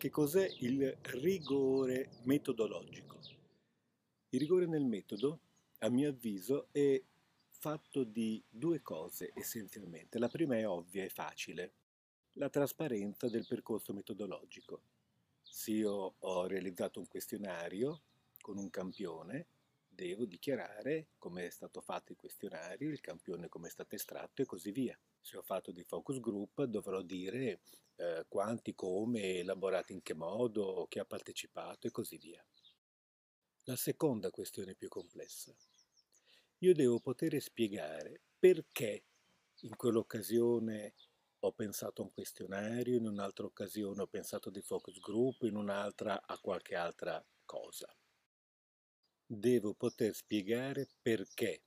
Che cos'è il rigore metodologico? Il rigore nel metodo, a mio avviso, è fatto di due cose essenzialmente. La prima è ovvia e facile, la trasparenza del percorso metodologico. Se io ho realizzato un questionario con un campione, devo dichiarare come è stato fatto il questionario, il campione come è stato estratto e così via. Se ho fatto dei focus group dovrò dire eh, quanti, come, elaborati in che modo, chi ha partecipato e così via. La seconda questione più complessa. Io devo poter spiegare perché in quell'occasione ho pensato a un questionario, in un'altra occasione ho pensato a dei focus group, in un'altra a qualche altra cosa devo poter spiegare perché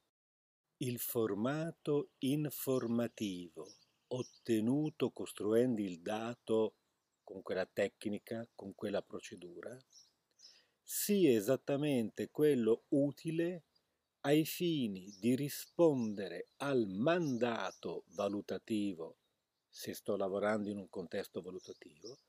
il formato informativo ottenuto costruendo il dato con quella tecnica, con quella procedura, sia esattamente quello utile ai fini di rispondere al mandato valutativo, se sto lavorando in un contesto valutativo,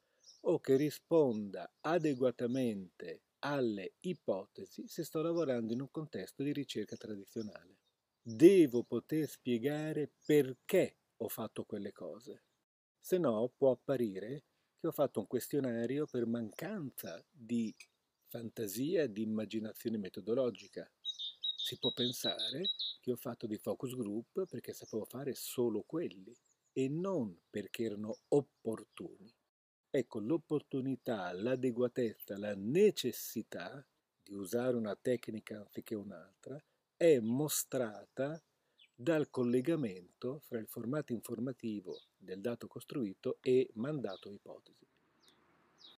o che risponda adeguatamente alle ipotesi se sto lavorando in un contesto di ricerca tradizionale. Devo poter spiegare perché ho fatto quelle cose, se no può apparire che ho fatto un questionario per mancanza di fantasia, di immaginazione metodologica. Si può pensare che ho fatto dei focus group perché sapevo fare solo quelli e non perché erano opportuni. Ecco, l'opportunità, l'adeguatezza, la necessità di usare una tecnica anziché un'altra è mostrata dal collegamento fra il formato informativo del dato costruito e mandato ipotesi.